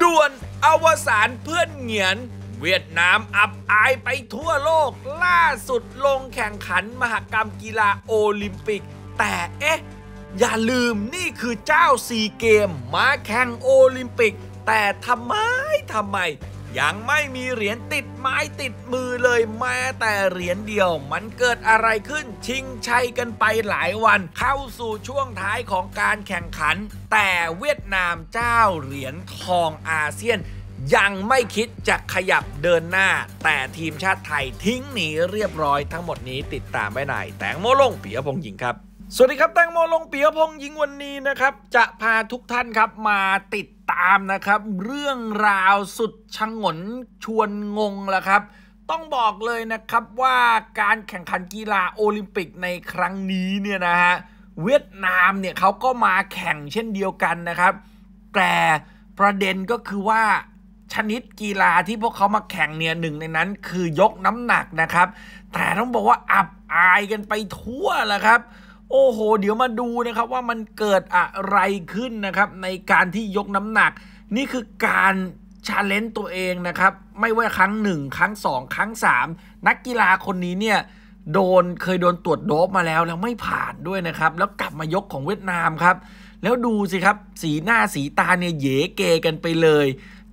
ด่วนอวสานเพื่อนเหงียน เวียดนามอับอายไปทั่วโลก ล่าสุดลงแข่งขันมหกรรมกีฬาโอลิมปิก แต่เอ๊ะ อย่าลืมนี่คือเจ้าซีเกมมาแข่งโอลิมปิก แต่ทำไมทำไมยังไม่มีเหรียญติดไม้ติดมือเลยแม้แต่เหรียญเดียวมันเกิดอะไรขึ้นชิงชัยกันไปหลายวันเข้าสู่ช่วงท้ายของการแข่งขัน แต่เวียดนามเจ้าเหรียญทองอาเซียน ยังไม่คิดจะขยับเดินหน้า แต่ทีมชาติไทยทิ้งหนีเรียบร้อยทั้งหมดนี้ติดตามไว้หนแตงโมลงปียพงศ์หญิงครับสวัสดีครับแตงโมลงเปียพงยิงวันนี้นะครับจะพาทุกท่านครับมาติดตามนะครับ เรื่องราวสุดชงน ชวนงงและครับ ต้องบอกเลยนะครับว่าการแข่งขันกีฬาโอลิมปิกในครั้งนี้เนี่ยนะฮะเวียดนามเนี่ยเขาก็มาแข่งเช่นเดียวกันนะครับ แต่ประเด็นก็คือว่าชนิดกีฬาที่พวกเขามาแข่งเนี่ยหนึ่งในนั้นคือยกน้ำหนักนะครับ แต่ต้องบอกว่าอับอายกันไปทั่วและครับโอ้โห เดี๋ยวมาดูนะครับว่ามันเกิดอะไรขึ้นนะครับ ในการที่ยกน้ำหนัก นี่คือการชาเลนจ์ตัวเองนะครับ ไม่ว่าครั้ง 1 ครั้ง 2 ครั้ง 3 นักกีฬาคนนี้เนี่ยโดนเคยโดนตรวจโดบมาแล้วแล้วไม่ผ่านด้วยนะครับ แล้วกลับมายกของเวียดนามครับแล้วดูสิครับสีหน้าสีตาเนี่ยเย๋เก กันไปเลย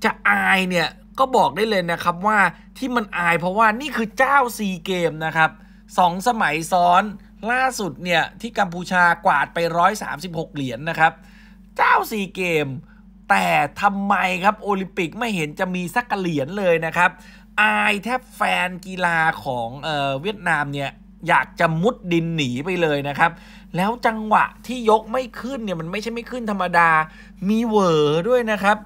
จะอายเนี่ยก็บอกได้เลยนะครับว่าที่มันอายเพราะว่านี่คือเจ้าซีเกมนะครับสองสมัยซ้อนล่าสุดเนี่ยที่กัมพูชากวาดไป 136 เหรียญนนะครับเจ้าสี่เกม แต่ทำไมครับโอลิมปิกไม่เห็นจะมีสักเหรียญเลยนะครับ อายแทบแฟนกีฬาของเออเวียดนามเนี่ยอยากจะมุดดินหนีไปเลยนะครับ แล้วจังหวะที่ยกไม่ขึ้นเนี่ยมันไม่ใช่ไม่ขึ้นธรรมดามีเหวอด้วยนะครับ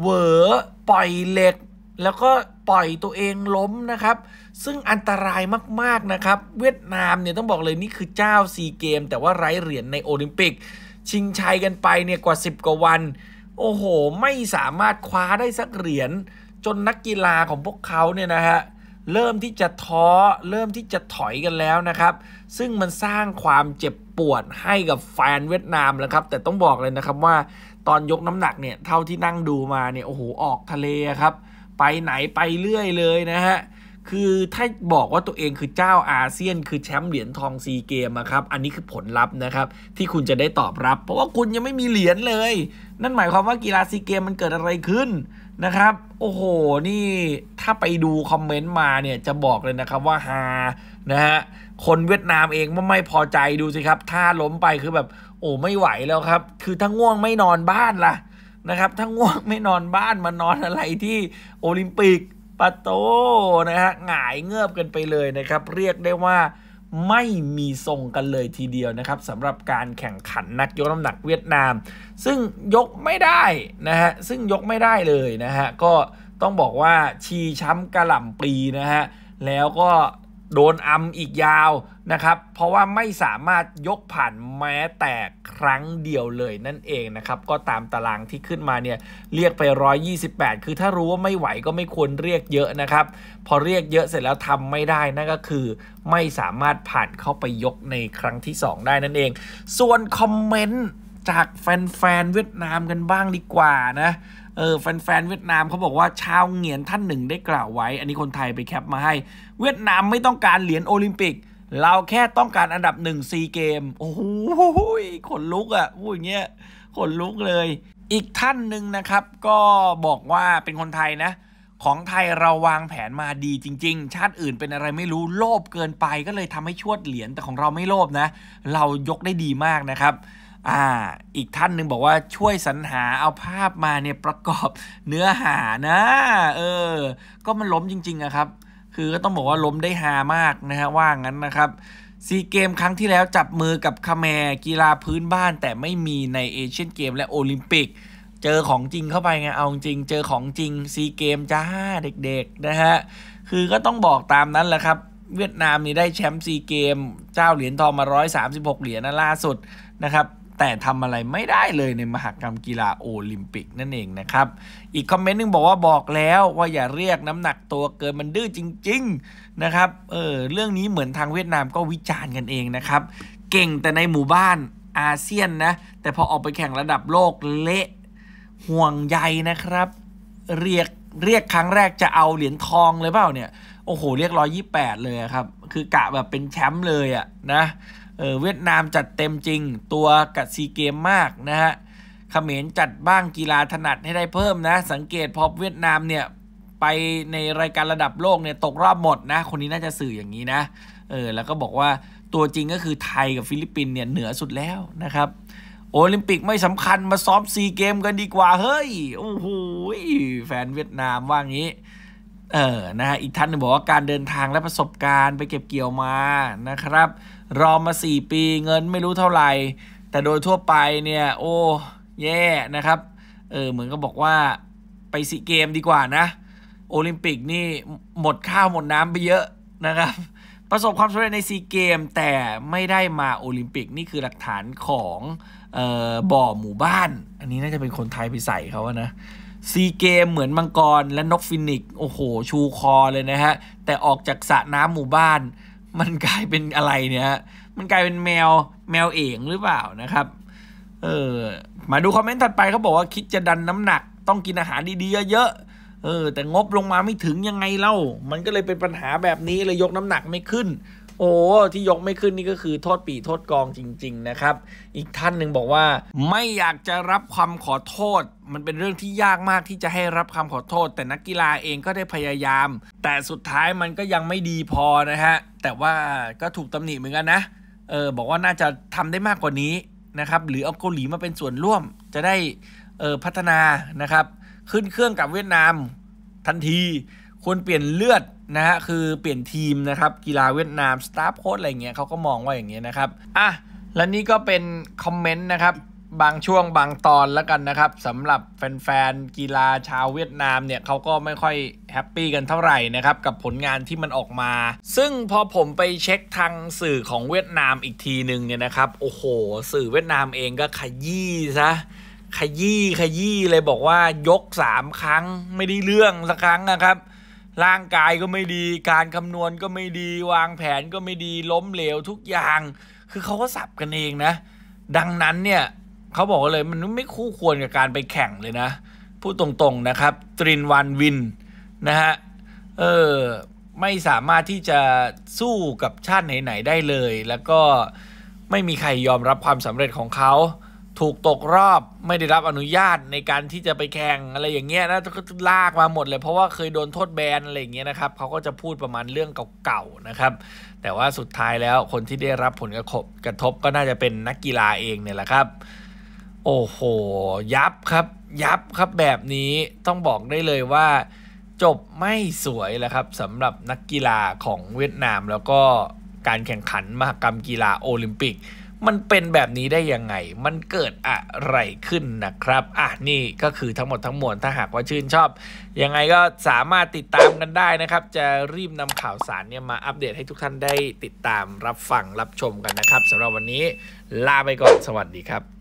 เหวอปล่อยเหล็ก แล้วก็ปล่อยตัวเองล้มนะครับ ซึ่งอันตรายมาก ๆนะครับ เวียดนามเนี่ยต้องบอกเลยนี่คือเจ้าซีเกม แต่ว่าไร้เหรียญในโอลิมปิก ชิงชัยกันไปเนี่ยกว่า 10 กว่าวัน โอ้โห ไม่สามารถคว้าได้สักเหรียญ จนนักกีฬาของพวกเขาเนี่ยนะฮะเริ่มที่จะท้อเริ่มที่จะถอยกันแล้วนะครับ ซึ่งมันสร้างความเจ็บปวดให้กับแฟนเวียดนามแล้วครับ แต่ต้องบอกเลยนะครับว่าตอนยกน้ำหนักเนี่ยเท่าที่นั่งดูมาเนี่ยโอ้โหออกทะเลครับไปไหนไปเรื่อยเลยนะฮะ คือถ้าบอกว่าตัวเองคือเจ้าอาเซียน คือแชมป์เหรียญทองซีเกมครับ อันนี้คือผลลัพธ์นะครับ ที่คุณจะได้ตอบรับ เพราะว่าคุณยังไม่มีเหรียญเลย นั่นหมายความว่ากีฬาซีเกมมันเกิดอะไรขึ้นนะครับ โอ้โห นี่ถ้าไปดูคอมเมนต์มาเนี่ยจะบอกเลยนะครับว่าฮานะฮะคนเวียดนามเองไม่พอใจดูสิครับ ถ้าล้มไปคือแบบโอ้ไม่ไหวแล้วครับคือถ้าง่วงไม่นอนบ้านล่ะนะครับถ้าง่วงไม่นอนบ้านมานอนอะไรที่โอลิมปิกปะโตนะฮะหงายเงือบกันไปเลยนะครับ เรียกได้ว่าไม่มีทรงกันเลยทีเดียวนะครับสำหรับการแข่งขันนักยกน้ำหนักเวียดนาม ซึ่งยกไม่ได้นะฮะซึ่งยกไม่ได้เลยนะฮะก็ต้องบอกว่าชีช้ำกระหล่ำปีนะฮะแล้วก็โดนอัมอีกยาวนะครับ เพราะว่าไม่สามารถยกผ่านแม้แต่ครั้งเดียวเลยนั่นเองนะครับ ก็ตามตารางที่ขึ้นมาเนี่ยเรียกไป 128 คือถ้ารู้ว่าไม่ไหวก็ไม่ควรเรียกเยอะนะครับ พอเรียกเยอะเสร็จแล้วทำไม่ได้นั่นก็คือ ไม่สามารถผ่านเข้าไปยกในครั้งที่ 2 ได้นั่นเอง ส่วนคอมเมนต์จากแฟนๆเวียดนามกันบ้างดีกว่านะ เออแฟนๆเวียดนามเขาบอกว่าชาวเหงียนท่านหนึ่งได้กล่าวไว้ อันนี้คนไทยไปแคปมาให้ เวียดนามไม่ต้องการเหรียญโอลิมปิกเราแค่ต้องการอันดับหนึ่งซีเกมโอ้โหขนลุกอะ่ะพูดอย่างเงี้ย ขนลุกเลย อีกท่านหนึ่งนะครับ ก็บอกว่าเป็นคนไทยนะ ของไทยเราวางแผนมาดีจริง ๆ ชาติอื่นเป็นอะไรไม่รู้โลภเกินไปก็เลยทำให้ชวดเหรียญแต่ของเราไม่โลภนะ เรายกได้ดีมากนะครับ อ่า อีกท่านหนึ่งบอกว่าช่วยสรรหาเอาภาพมาเนี่ยประกอบเนื้อหานะ เออก็มันล้มจริงๆอะครับคือก็ต้องบอกว่าล้ม ได้ฮามาก นะฮะว่า งั้นนะครับ ซีเกม ครั้งที่แล้วจับมือกับคาแมกีฬาพื้นบ้านแต่ไม่มีในเอเชียนเกม และโอลิมปิก เจอของจริงเข้าไปไงเอาจริงเจอของจริงซีเกมจ้าเด็ก ๆ นะฮะคือก็ต้องบอกตามนั้นแหละครับ เวียดนามนี่ได้แชมป์ซีเกมเจ้าเหรียญทองมา 136 เหรียญนะล่าสุดนะครับแต่ทำอะไรไม่ได้เลยในมหกรรมกีฬาโอลิมปิกนั่นเองนะครับ อีกคอมเมนต์นึง บอกว่าบอกแล้วว่าอย่าเรียกน้ำหนักตัวเกินมันดื้อจริง ๆนะครับ เออเรื่องนี้เหมือนทางเวียดนามก็วิจารณ์กันเองนะครับ เก่งแต่ในหมู่บ้านอาเซียนนะแต่พอออกไปแข่งระดับโลก เละห่วงใยนะครับ เรียกเรียกครั้งแรกจะเอาเหรียญทองเลยเปล่าเนี่ย โอ้โหเรียกร้อยยี่แปดเลยครับ คือกะแบบเป็นแชมป์เลยอะนะเออเวียดนามจัดเต็มจริง ตัวกับซีเกมมากนะฮะเขมรจัดบ้างกีฬาถนัดให้ได้เพิ่มนะ สังเกตพอเวียดนามเนี่ย ไปในรายการระดับโลกเนี่ยตกรอบหมดนะ คนนี้น่าจะสื่ออย่างนี้นะเออแล้วก็บอกว่าตัวจริงก็คือไทยกับฟิลิปปินเนี่ยเหนือสุดแล้วนะครับ โอลิมปิกไม่สำคัญมาซ้อมซีเกมกันดีกว่าเฮ้ย โอ้โหแฟนเวียดนามว่างี้เออ นะฮะ อีกท่านนึงบอกว่าการเดินทางและประสบการณ์ไปเก็บเกี่ยวมานะครับ รอมา 4 ปีเงินไม่รู้เท่าไหร่ แต่โดยทั่วไปเนี่ย โอ้ แย่ นะครับ เออ เหมือนก็บอกว่าไปซีเกมดีกว่านะ โอลิมปิกนี่หมดข้าวหมดน้ำไปเยอะนะครับ ประสบความสำเร็จในซีเกม แต่ไม่ได้มาโอลิมปิกนี่คือหลักฐานของออบ่อหมู่บ้าน อันนี้น่าจะเป็นคนไทยไปใส่เขาอะนะซีเกมเหมือนมังกรและนกฟินิกโอ้โหชูคอเลยนะฮะ แต่ออกจากสระน้ำหมู่บ้าน มันกลายเป็นอะไรเนี่ยมันกลายเป็นแมวแมวเอ๋งหรือเปล่านะครับ เออ มาดูคอมเมนต์ถัดไปเขาบอกว่าคิดจะดันน้ำหนัก ต้องกินอาหารดีๆเยอะเออแต่งบลงมาไม่ถึงยังไงเล่า มันก็เลยเป็นปัญหาแบบนี้เลยยกน้ำหนักไม่ขึ้นโอ้ที่ยกไม่ขึ้นนี่ก็คือโทษปีโทษกองจริง ๆนะครับ อีกท่านหนึ่งบอกว่าไม่อยากจะรับคำขอโทษ มันเป็นเรื่องที่ยากมากที่จะให้รับคำขอโทษ แต่นักกีฬาเองก็ได้พยายาม แต่สุดท้ายมันก็ยังไม่ดีพอนะฮะแต่ว่าก็ถูกตำหนิเหมือนกันนะเออบอกว่าน่าจะทำได้มากกว่านี้นะครับ หรือเอาเกาหลีมาเป็นส่วนร่วม จะได้พัฒนานะครับขึ้นเครื่องกับเวียดนามทันทีคนเปลี่ยนเลือดนะฮะคือเปลี่ยนทีมนะครับ กีฬาเวียดนามสตาฟโค้ดอะไรเงี้ยเขาก็มองว่าอย่างเงี้ยนะครับอ่ะและนี่ก็เป็นคอมเมนต์นะครับ บางช่วงบางตอนแล้วกันนะครับสำหรับแฟนๆกีฬาชาวเวียดนามเนี่ยเขาก็ไม่ค่อยแฮปปี้กันเท่าไหร่นะครับ กับผลงานที่มันออกมา ซึ่ง พอผมไปเช็คทางสื่อของเวียดนามอีกทีหนึ่งเนี่ยนะครับโอ้โห สื่อเวียดนามเองก็ขยี้ซะขยี้ขยี้เลยบอกว่ายก3ครั้งไม่ได้เรื่องสักครั้งนะครับร่างกายก็ไม่ดี การคำนวณ ก็ไม่ดี วางแผนก็ไม่ดี ล้มเหลวทุกอย่าง คือเขาก็สับกันเองนะ ดังนั้นเนี่ยเขาบอกเลยมันไม่คู่ควรกับการไปแข่งเลยนะ พูดตรงๆนะครับ ตรินวันวิน นะฮะ เออ ไม่สามารถที่จะสู้กับชาติไหนๆได้เลย แล้วก็ไม่มีใครยอมรับความสำเร็จของเขาถูกตกรอบไม่ได้รับอนุญาตในการที่จะไปแข่งอะไรอย่างเงี้ยนะก็ลากมาหมดเลย เพราะว่าเคยโดนโทษแบนอะไรอย่างเงี้ยนะครับเขาก็จะพูดประมาณเรื่องเก่าๆนะครับ แต่ว่าสุดท้ายแล้วคนที่ได้รับผลกระทบกระทบก็น่าจะเป็นนักกีฬาเองเนี่ยแหละครับโอ้โห ยับครับ ยับครับแบบนี้ต้องบอกได้เลยว่าจบไม่สวยแหละครับสำหรับนักกีฬาของเวียดนาม แล้วก็การแข่งขันมหกรรมกีฬาโอลิมปิกมันเป็นแบบนี้ได้ยังไง มันเกิดอะไรขึ้นนะครับ อ่ะนี่ก็คือทั้งหมดทั้งมวล ถ้าหากว่าชื่นชอบ ยังไงก็สามารถติดตามกันได้นะครับ จะรีบนำข่าวสารเนี่ยมาอัปเดตให้ทุกท่านได้ติดตามรับฟังรับชมกันนะครับสำหรับวันนี้ลาไปก่อน สวัสดีครับ